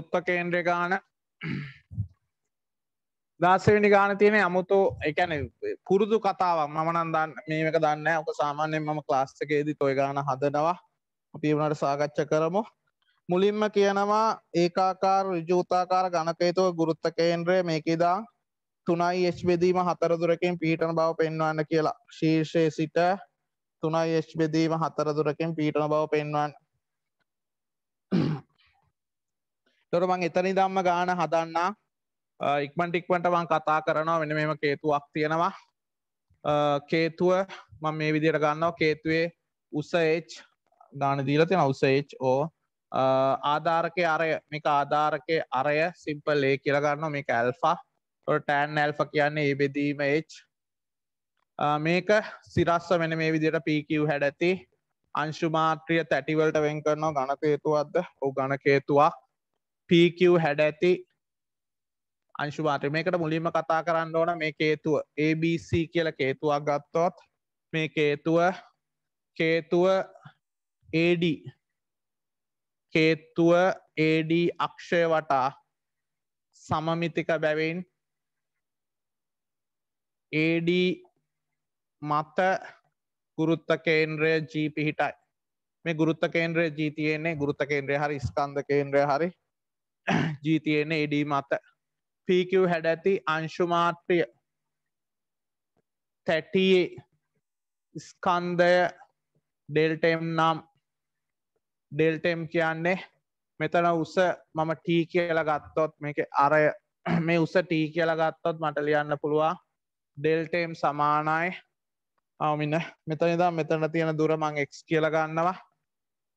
තුත්ව කේන්ද්‍ර ගාන දාසවෙනි ගාන තියෙන අමුතු එකැන පුරුදු කතාවක් මමනන් දන්න මේක දන්න ඕක සාමාන්‍යෙන් මම ක්ලාස්සකේදී තොය ගාන හදනවා අපි වුණට සාකච්ඡ කරමු මුලින්ම කියනවා ඒකාකාර රජූතාකාර ගණකේතුව ගුරුත්ත කේන්ද්‍රය මේකේදා තුනයි එච් බෙදීම හතරදුරකින් පීටන බව පෙන්වන්න කියලා ශීර්ෂය සිට තුනයි එච් බෙදීම හතරදුරකින් පීටන බව පෙන්වන් තොර මං එතනි දම්ම ගාන හදන්න ඉක්මට ඉක්මට මං කතා කරනවා වෙන මෙම කේතුවක් තියෙනවා කේතුව මං මේ විදිර ගන්නවා කේතුවේ උසH ගාන දීල තියෙන උසH ඕ ආධාරකය අරය මේක ආධාරකය අරය සිම්පල් ඒ කියලගන්න මේක ඇල්ෆා ටෑන් ඇල්ෆ කියන්නේ ඒ බෙදීම H මේක සිරස්ස වෙන මේ විදියට පීකව් හැඩ ඇති අංශුමාත්‍රිය තැටිවලට වෙන් කරනවා ගණකේතුවක්ද ඔ ගණකේතුවක් PQ හැඩ ඇති අංශුමාත්‍ර මේකට මුලින්ම කතා කරන්න ඕන මේ කේතුව ABC කියල කේතුවක් ගත්තොත් මේ කේතුව කේතුව AD කේතුව AD අක්ෂය වටා සමමිතික බැවින් AD මත ගුරුත්ත කේන්ද්‍රය ජී පිහිටයි මේ ගුරුත්ත කේන්ද්‍රය ජීතියන්නේ ගුරුත්ත කේන්ද්‍රය හරි ස්කන්ධ කේන්ද්‍රය හරි ජීතියෙන එඩී මත පීක හැඩ ඇති අංශුමාත්‍රය තැටියේ ස්කන්දය ඩෙල්ටම් නම් ඩෙල්ටම් කියන්නේ මෙතන උස මම ටී කියලා ගත්තොත් මේක අරය මේ උස ටී කියලා ගත්තොත් මට ලියන්න පුළුවන් ඩෙල්ටම් සමානයි අවමින්න මෙතනිදා මෙතන තියෙන දුර මං එක් කියල ගන්නවා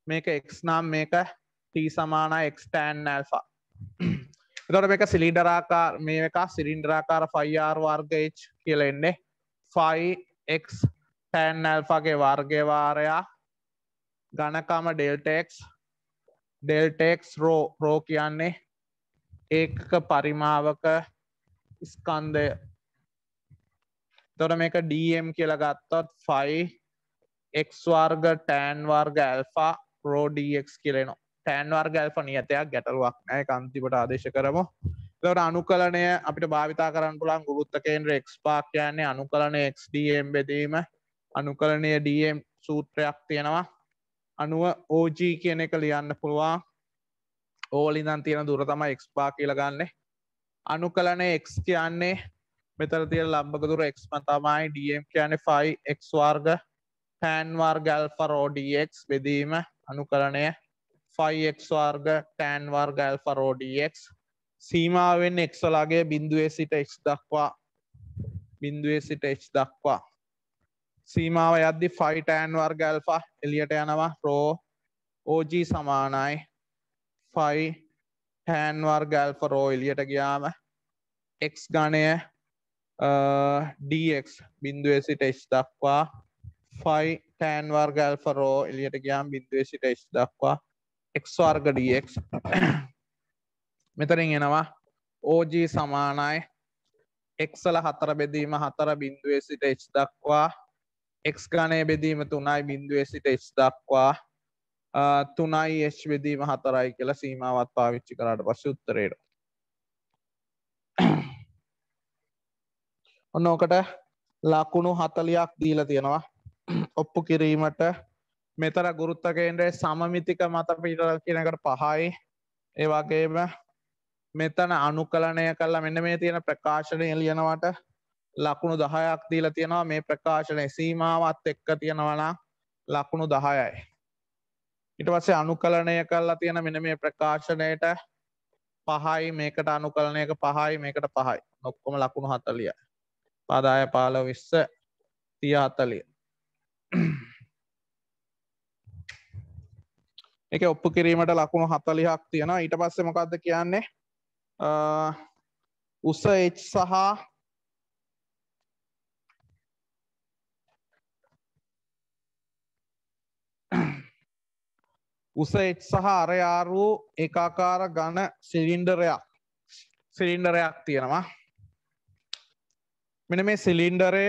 මේක එක් නම් මේක ටී සමානයි එක්ස්ටෑන් ඇල්ෆා එතොට මේක සිලින්ඩරාකාර මේ එක සිරින්ඩරාකාර ෆයිර් වර්ගච් කියලෙන්නේ ෆයික් ටැන් ඇල්ෆගේ වර්ගවාරයා ගණකම ඩෙල්ටෙක්ස් ඩෙල්ටෙක්ස් රෝ රෝ කියන්නේ ඒකක පරිමාවක ස්කන්දය තොට මේක ඩම් කියල ගත්තොත් ෆයික් වර්ග ටෑන් වර්ග ඇල්ෆා රෝඩක් කියලෙනවා තෑන් වර්ගල්ප නියතයක් ගැටලුවක් නෑ කන්තිපට ආදේශ කරමු තොට අනු කලනය අපිට භාවිතා කරන්න පුළන් ගුරුත්තකෙන්ට එක්ස් පාක් කියන්නේ අනු කලන එක්ම් බෙදීම අනු කලනය ඩම් සූත්‍රයක් තියෙනවා අනුව ඕජ කියන එක ලියන්න පුළුවන් ඕලිදන් තියෙන දුර තම එක්ස් පා කියලගන්නේ අනු කලන එක්ස් කියන්නේ මෙතර තිය ලම්බක දුර එක්ස් මතමයි ඩම් කියන ෆයි එක්ස් වර්ග පෑන්වාර් ගල්ෆරෝඩක් බෙදීම අනු කලනය ෆයික් වර්ග ටෑන් වර්ග ඇල්ෆා රෝඩක් සීමාවෙන් එක්සලාගේ බිින්දුවේ සිට එක්් දක්වා බිින්දුවේ සිට එච් දක්වා සීමාව යද්දි ෆයිටෑන් වර්ග ඇල්ෆා එලියට යනවා රෝ ඕජ සමානයි ෆයි හෑන් වර්ග ඇල්ෆා රෝ එලියට ගියාම එක් ගණය ඩක් බිින්දුවේ සිට එච් දක්වා ෆයි ටෑන් වර්ග ඇල්ෆා රෝ එලියට ගියාම් බිින්දුවේ සිට එච් දක්වා එක් වර්ග ඩක් මෙතරින් එනවා ඕජ සමානයි එක්සල හතර බෙදීම හතර බින්දුවේ සිට එච් දක්වා එක්ස් ගණය බෙදීම තුනයි බින්දුවේ සිට එච් දක්වා තුනයි එච් බෙදීම හතරයි කියලා සීමාවත් පාවිච්චි කරාට පස්ස උත්තරයට ඔන්න ඕකට ලකුණු හතලයක් දීලා තියෙනවා ඔප්පු කිරීමට මෙතර ගුරුත්තකේන්ද්‍රයේ සමමිතික මත පිටර කියනකට පහයි ඒවාගේම මෙතන අනුකලනය කල්ලා මෙන්න මේ තියෙන ප්‍රකාශනය ලියනවට ලකුණු දහයක් දීල තියෙනවා මේ ප්‍රකාශනය සීමාවත් එක්ක තියෙනවනා ලකුණු දහයයි. ඉට පස්සේ අනුකලනය කල්ලා තියෙන මෙන මේ ප්‍රකාශනයට පහයි මේකට අනුකලනයක පහයි මේකට පහයි නොක්කොම ලකුණු හතලිය. පදාය පාල විස්ස තිය අතලිය. එක ඔප්පු කිරීමට ලකුණු හතලිහක් තියෙන ඊට පස්සේ මොකක්ද කියන්නේ උස එච් සහ උස එච් සහ අරයාරූ එකාකාර ගණ සිලින්ඩරයක් සිලින්ඩරයක් තියෙනවා මෙන මේ සිලින්ඩරය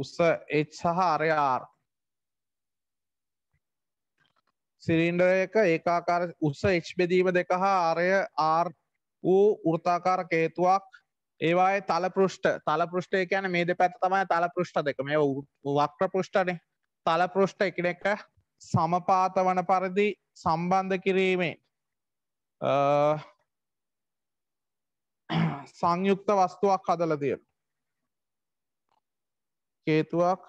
උස එච් සහ අරයාර් සිලින්ඩරයක ඒකාකාර උස එච් බෙදීම දෙක හා අරය ආර් වූ ෘතාකාර කේතුවක් ඒවායි තලපෘෂ්ට තලපෘෂ්ටය කියන මේ දෙ පැත් තමයි තලපෘෂ්ට දෙක මේ වක්්‍ර පෘෂ්ටනේ තලපෘෂ්ට එකන එක සමපාත වන පරිදි සම්බන්ධ කිරීමේ සංයුක්ත වස්තුවක් හදල තියෙන කේතුවක්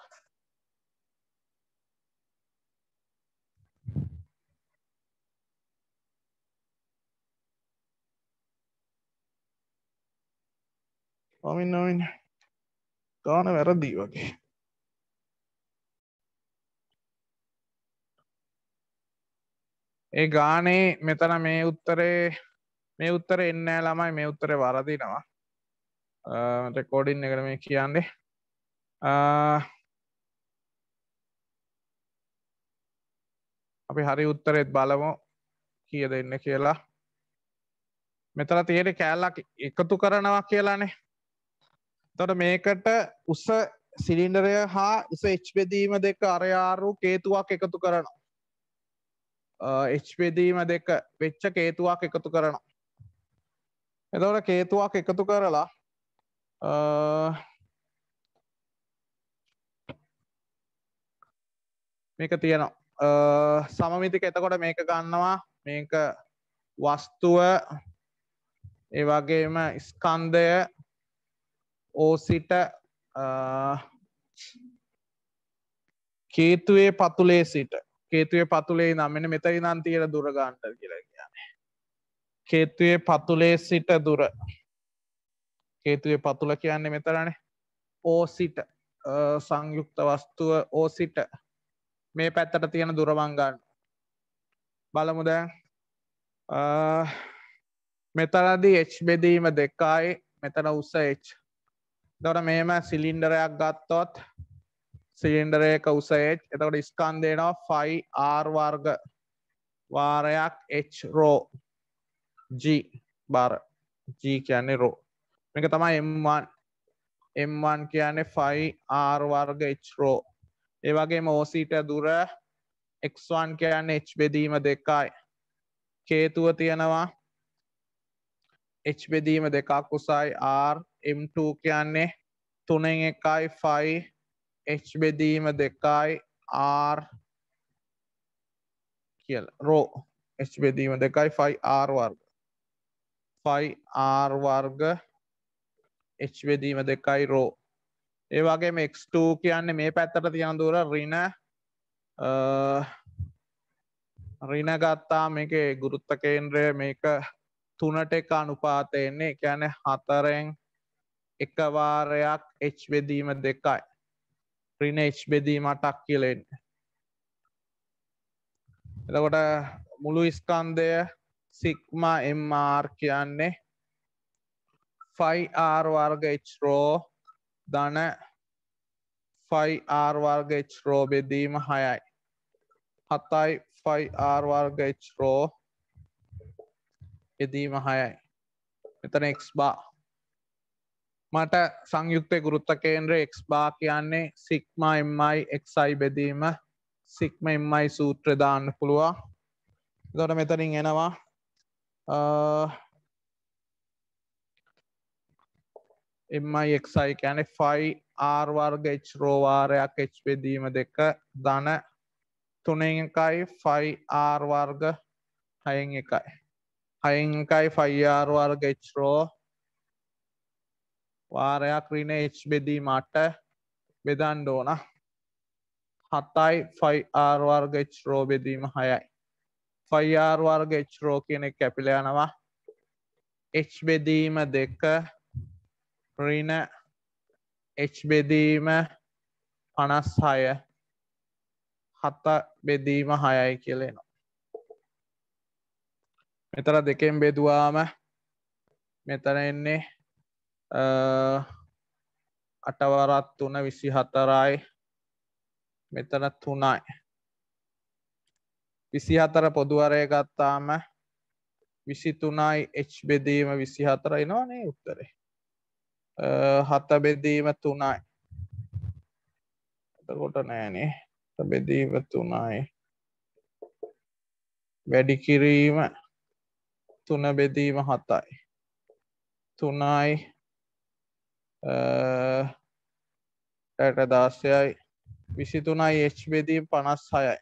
පමින් නොවින් ගාන වැරදිී වගේ ඒ ගානේ මෙතන මේ උත්තරේ මේ උත්තර එන්න ළමයි මේ උත්තරේ වරදිනවා රෙකෝඩින් එකට මේ කියන්නේ අපි හරි උත්තරෙත් බලමු කිය දෙන්න කියලා මෙතන තියෙන කෑල්ලක් එකතු කරනවා කියලානේ තොට මේකට උස සිලින්ඩරය හා උස එච්බෙදීම දෙක අරයාරු කේතුවක් එකතු කරනවා එච්බෙදීම දෙක වෙච්ච කේතුවක් එකතු කරනවා එතවට කේතුවක් එකතු කරලා මේක තියෙනවා සමමිතික එතකොට මේක ගන්නවා මේක වස්තුව ඒවගේම ස්කන්දය ඕසිට කේතුවේ පතුලේ සිට කේතුවේ පතුලේ නම්මෙන මෙතරි නම් තියෙන දුරගාන්ට කියලා කියන්නේ. කේතුවේ පතුලේ සිට දුර කේතුවේ පතුල කියන්නේ මෙතරනේ ඕසිට සංයුක්ත වස්තුව ඕසිට මේ පැත්තට තියෙන දුරවංගන්න බලමුද මෙතනදී එච් බෙදීම දෙකායි මෙතන උස එච් දොට මේම සිලින්ඩරයක් ගත්තොත් සිලින්ඩරයක උස එච් එතකට ස්කන්දේනවා ෆයි ආර්වර්ග වාරයක් එච් රෝ ජ බර ජී කියන්නේ රෝ මේක තමයි එම්වන් එම්වන් කියන්නේ ෆයි ආර්වර්ග එච් රෝ ඒවගේම ඕසීට දුර එක්වන් කියන්න එච් බෙදීම දෙකයි කේතුව තියෙනවා එච් බෙදීම දෙකක් උසයි Rm2 කියන්නේ තුනෙන් එකයි ෆයි එච් බෙදීම දෙකයි R කියල රෝ එච් බෙදීම දෙකයි ෆයි R වර්ග ෆයි R වර්ග එච් බෙදීම දෙකයි රෝ ඒ වගේ x2 කියන්නේ මේ පැත්තට තියෙන දුර ඍණ ඍණ ගත්තා මේකේ ගුරුත්ව කේන්ද්‍රය මේක 3ට 1 අනුපාතය එන්නේ. ඒ කියන්නේ 4ෙන් එක වාරයක් h බෙදීම 2යි. ඍණ h බෙදීම 8ක් කියලා එන්නේ. එතකොට මුළු ස්කන්ධය සිග්මා mr කියන්නේ 5r වර්ග h රෝ ධන ෆයි ආර්වර්ගච් රෝ බෙදීම හයයි. හතයි ෆයි ආර්වර්ගච් රෝ යෙදීම හයයි. මෙතන එක් බා මට සංයුක්තය ගුරුත්ත කේන්ද්‍ර එක් බා කියන්නේ සික්ම එම්මයි එක්සයි බෙදීම සික්ම එම්මයි සූත්‍රදාන්න පුළුවන් දොට මෙතනින් එනවා එමයික්යි කැනෙ ෆයි ආර්වර්ග එච් රෝවාරයක් එච් වෙදීම දෙක ධන තුනෙන් එකයි ෆයි ආර්වර්ග හයෙන් එකයි හයෙන් එකයි ෆයි ආර්වර්ග එච් රෝ වාරයක් රින එච් බෙදීමට බෙදන්න ඕන හතයි ෆයි ආර්වර්ග එච් රෝ බෙදීම හයයි ෆයි ආර්වර්ග එච් රෝ කියන කැපිල යනවා එච් බෙදීම දෙක රින එච් බෙදීම පනස් හය හත බෙදීම හයයි කියලේනවා. මෙතර දෙකෙන් බෙදවාම මෙතන එන්නේ අටවරත් තුන විසි හතරයි මෙතන තුනයි. විසි හතර පොදුවරය ගත්තාම විසි තුනයි එච් බෙදීම විසි හතරයි නවානේ උත්තරේ. හත බෙදීම තුනයි එතකොට නෑනේ බෙදීම තුනයි වැඩි කිරීම තුන බෙදීම හතයි තුනයි ට දාස්සයයි විසි තුනයි එච් බෙදීම් පනස් හයයි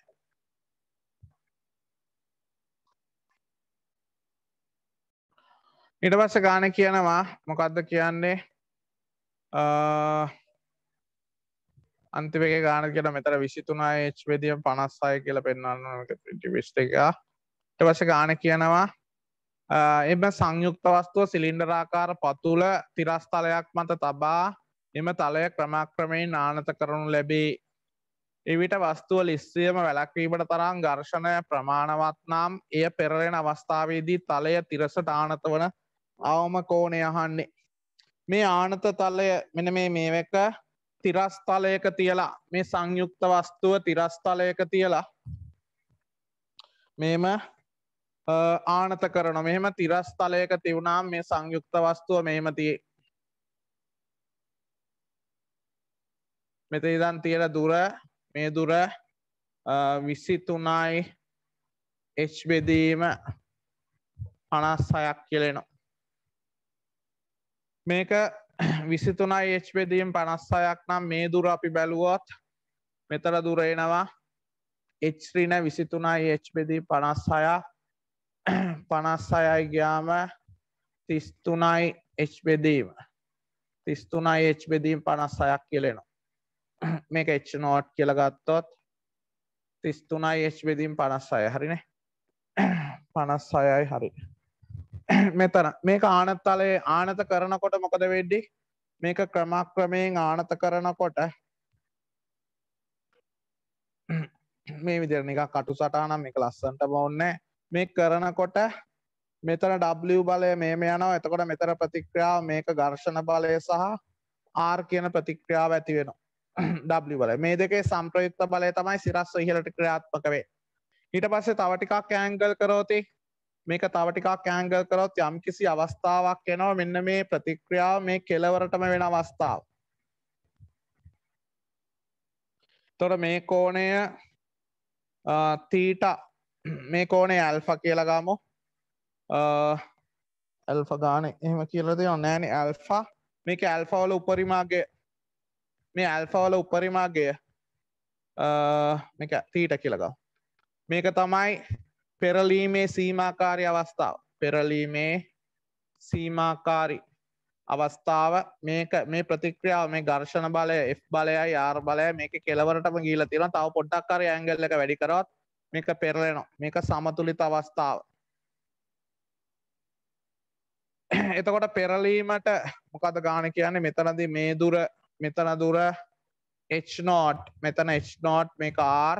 ඉට පස්ස ගාන කියනවා මොකක්ද කියන්නේ අන්තිවක ගාන කියට මෙතර විසිතුනා ඒ් වෙදිය පනස්සාය කියල පෙන්වන්න විස්ට එක ට වස ගාන කියනවා එම සංයුක්ත වස්තුව සිලින්ඩරාකාර පතුල තිරස්තලයක් මත තබා එම තලය ක්‍රමක්‍රමයෙන් නානත කරනු ලැබේ එවිට වස්තුව ලිස්සියම වැලක්වීමට තරම් ඝර්ෂණය ප්‍රමාණවත් නම් එය පෙරලෙන අවස්ථාවේදී තලය තිරසට ආනත වන අවම කෝණය අහන්නේ මේ ආනත තලය මෙන මේ මේවක තිරස්තලයක තියලා මේ සංයුක්ත වස්තුව තිරස්තලයක තියලා මෙම ආනත කරන මෙහෙම තිරස්තලයක තිවුණාම් මේ සංයුක්ත වස්තුව මෙහෙම තියේ මෙත ඉදන් තියෙන දුර මේ දුර විසිතුනයි එච් බෙදීම අනස් සයක් කියලෙනවා මේක විසිතුනයි එච්පෙදීම් පනස්සයක් නම් මේ දුර අපි බැලුවොත් මෙතර දුරේනවා එච්්‍රීන විසිතුනයි එච්පෙදී පනස්සය පනස්සයයි ග්‍යාම තිස්තුනයි එච්බෙදීම තිස්තුනයි එච්බෙදීම් පනස්සයක් කියලෙනවා මේක එච් නෝට් කියලගත්තොත් තිස්තුනයි එච්බෙදීම් පනස්සය හරිනේ පනස්සයයි හරි මෙතන මේක ආනතලයේ ආනත කරනකොට මොකද වෙඩ්ඩි මේක ක්‍රමක්‍රමයෙන් ආනත කරනකොට මේ විදිර නික කටු සටහනම් එක ලස්සන්ට බවන්නේ මේ කරනකොට මෙතන ඩ බලය මේ යනවා එතකොට මෙතර ප්‍රතික්‍රියාව මේක ගර්ෂණ බලය සහ ආර් කියන ප්‍රතික්‍රියාව ඇති වෙනවා ඩ බල මේ දෙකේ සම්ප්‍රයුක්ත බලය තමයි සිරස්ව ඉහලට ක්‍රියාත්මක වේ ඊට පස්සේ තවටිකක් ඇංගල් කරෝති මේක තව ටිකක් ඇංගල් කරොත් යම්කිසි අවස්ථාවක් එනවා මෙන්න මේ ප්‍රතික්‍රියාව මේ කෙලවරටම වෙන අවස්ථාව. තොර මේ කෝණය තීට මේ කෝනේ ඇල්ෆ කියලගාමු ඇල්ෆ ගාන එහෙම කියලද ඔන්නෑන ඇල්ෆා මේක ඇල්ෆවල උපරිමාගේ මේ ඇල්ෆවල උපරිමාගේ මේක තීට කියලගා මේක තමයි පෙරලීමේ සීමාකාරය අවස්ථාව පෙරලීමේ සීමාකාරී අවස්ථාව මේක මේ ප්‍රතික්‍රියාව මේ ඝර්ෂණ බලය F බලයයි R බලය මේක කෙලවරටම ගිහිලා තියෙනවා තව පොඩ්ඩක් හරි ඇන්ගල් එක වැඩි කරවත් මේක පෙරලෙනවා මේක සමතුලිත අවස්ථාව එතකොට පෙරලීමට මොකද ගාන කියන්නේ මෙතනදී මේ දුර මෙතන දුර h naught මෙතන h naught මේක r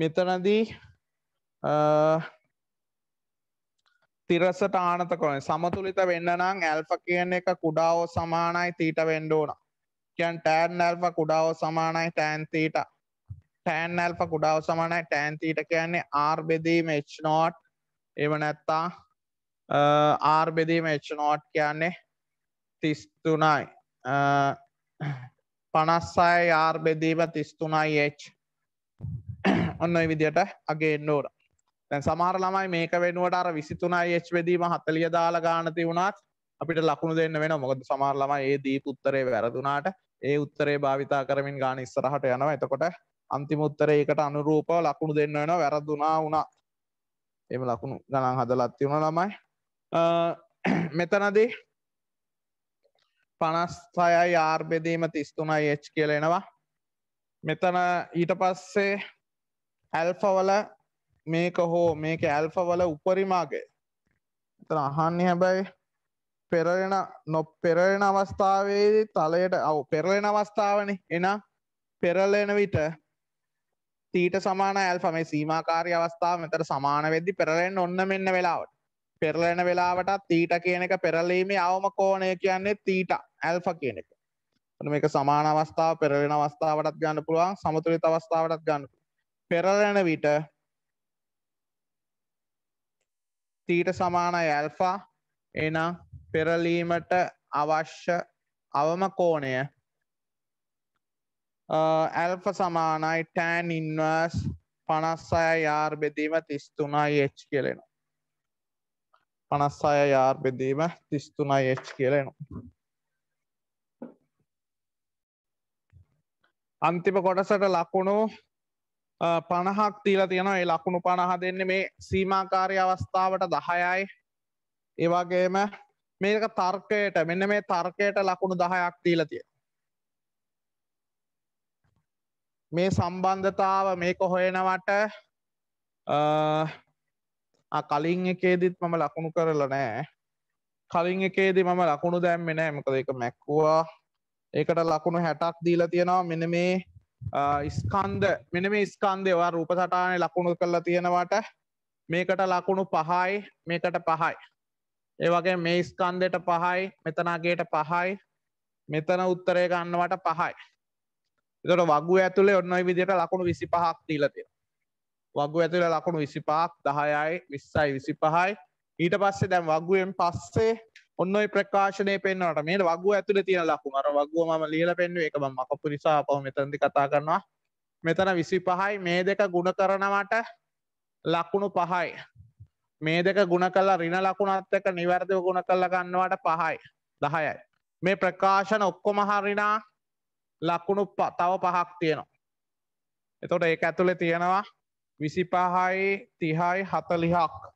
මෙතනදී තිරසට ආනත කරන සමතුලිත වෙන්න නම් ඇල්ෆ කියන එක කුඩාව සමානයි තීට වෙන්න ඕන. කියන් ටෑන් ඇල්ෆ කුඩාව සමානයි ටෑන් තීට. ටෑන් ඇල්ෆ කුඩාව සමානයි ටෑන් තීට කියන්නේ R බෙදීම H not එහෙම නැත්නම් R බෙදීම H not කියන්නේ 33යි. 56යි R බෙදීම 33යි H. ඔන්න ඔය විදිහට අගෙන්න ඕන. දැන් සමහර ළමයි මේක වෙනුවට අර 23h බෙදීම 40 දාලා ගන්න තිබුණාත් අපිට ලකුණු දෙන්න වෙනවා. මොකද සමහර ළමයි ඒ දීපු උත්තරේ වැරදුනාට ඒ උත්තරේ භාවිතා කරමින් ගාන ඉස්සරහට යනවා. එතකොට අන්තිම උත්තරේ ඒකට අනුරූපව ලකුණු දෙන්න වෙනවා. වැරදුනා වුණා. එහෙම ලකුණු ගණන් හදලත් තිබුණා ළමයි. මෙතනදී 56යි R බෙදීම 33යි H කියලා එනවා. මෙතන ඊට පස්සේ ඇල්ෆා වල මේක හෝ මේක ඇල්ෆ වල උපරිමාගේ එතන අහන්නේ හැබැයි පෙරලෙන නො පෙරලෙන අවස්ථාවේදී තලයට ඔව් පෙරලෙන අවස්ථාවනේ එහෙනම් පෙරලෙන විට තීට සමාන ඇල්ෆා මේ සීමාකාරී අවස්ථාව මෙතන සමාන වෙද්දි පෙරලෙන්න ඔන්න මෙන්න වෙලාවට පෙරලෙන වෙලාවටත් තීට කියන එක පෙරලීමේ අවම කෝණය කියන්නේ තීට ඇල්ෆා කියන එක. එතන මේක සමාන අවස්ථාව පෙරලෙන අවස්ථාවටත් ගන්න පුළුවන් සමතුලිත අවස්ථාවටත් ගන්න පුළුවන්. පෙරලෙන විට තීට සමානයි ඇල්ෆා එනම් පෙරලීමට අවශ්‍ය අවම කෝණය ඇල්ෆ සමානයි ටෑන් ඉන්වර්ස් පනස් අය යාර් බෙදීම තිස්තුනයි එච් කියලෙනු. පනස් අය යාර් බෙදීම තිස්තුනයි එච් කියලෙනු. අන්තිම කොටසට ලකුණු පණහක් තීලා තියෙනවා ඒ ලකුණු පණහ දෙන්න මේ සීමාකාරය අවස්ථාවට දහයයි ඒවාගේම මේක තර්කයට මෙන්න මේ තර්කයට ලකුණු දහයක් තීලා තියෙන මේ සම්බන්ධතාව මේක හොයනවට කලින් එකේදිත් මම ලකුණු කරල නෑ කලින් එකේදි මම ලකුණු දැම්මෙන මොකද එක මැක්කවා ඒකට ලකුණු හැටක් දීලා තියෙනවා මෙන මේ ස්කන්ද මෙන මේ ස්කන්දයවා රූප සටානය ලකුණු කරලා තියෙනවට මේකට ලකුණු පහයි මේකට පහයි. ඒවගේ මේ ස්කන්දයට පහයි මෙතනාගේට පහයි මෙතන උත්තරය ගන්නවට පහයි. එතට වගු ඇතුළේ ඔන්නයි විදියට ලකුණු විසි පහක් තිීලතිය. වගු ඇතුළ ලකුණු විසි පහක් දහයයි විස්සයි විසි පහයි ඊට පස්සේ දැම් වගුවෙන් පස්සේ ඔන්න ප්‍රකාශනය පෙන්න්නට මේ වගුව ඇතුළ තියෙන ලක්කු අර වගුව ම ලියල පෙන්ව එක බම් මකපු නිසා පහ මෙතැදි කතා කරනවා මෙතන විසි පහයි මේ දෙක ගුණ කරනවට ලක්කුණු පහයි මේ දෙක ගුණ කලා රින ලකුණත් එක නිවැරදිව ගුණ කල්ල ගන්නවට පහයි දහයයි මේ ප්‍රකාශන ඔක්කොම හරිනා ලක්කුණු තව පහක් තියෙනවා එතොට ඒ ඇතුළෙ තියෙනවා විසි පහයි තිහයි හතලිහක්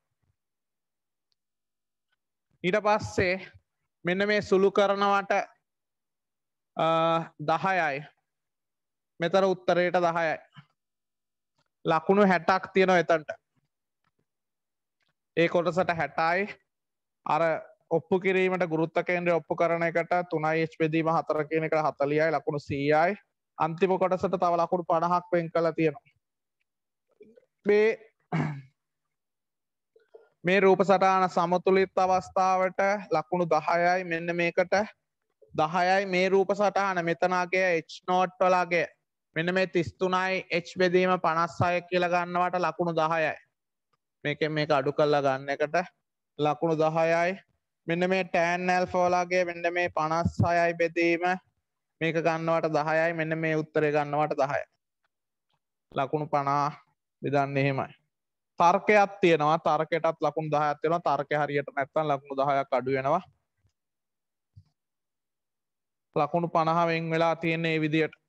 ඊට පස්සේ මෙන්න මේ සුළු කරනවට දහයයි මෙතර උත්තරයට දහයයි ලකුණු හැටක් තියෙනවා එතන්ට ඒ කොටසට හැටයි අර ඔප්පු කිරීමට ගුරුත්තකේන්ද්‍රය ඔප්පු කරන එකට තුනයි එච් බෙදීම හතර කියන එකට හතලියයි ලකුණු සීයයි අන්තිම කොටසට තව ලකුණු පණහක් වෙන් කළ තියෙනවා මේ මේ රූප සටාන සමතුලිත් අවස්ථාවට ලකුණු දහයයි මෙන්න මේකට දහයයි මේ රූප සටහන මෙතනාගේ එච් නෝට් වලාගේ මෙන්න මේ තිස්තුනයි එච් බෙදීම පනස් අය කියල ගන්නවට ලකුණු දහයයි මේක මේක අඩු කල්ලා ගන්න එකට ලකුණු දහයයි මෙන්න මේ ටෑන් ඇල් ෆෝලාගේ මෙන්න මේ පනස් සයයි බෙදීම මේක ගන්නවට දහයයි මෙන්න මේ උත්තරය ගන්නවට දහය ලකුණු පනා බෙදන්න එහෙමයි තර්කයක් තියෙනවා තර්කයටත් ලකුණු දහයක් තියෙනවා තර්කය හරියට නැත්නම් ලකුණු 10ක් අඩු වෙනවා ලකුණු 50 වෙන් වෙලා තියෙන්නේ මේ විදියට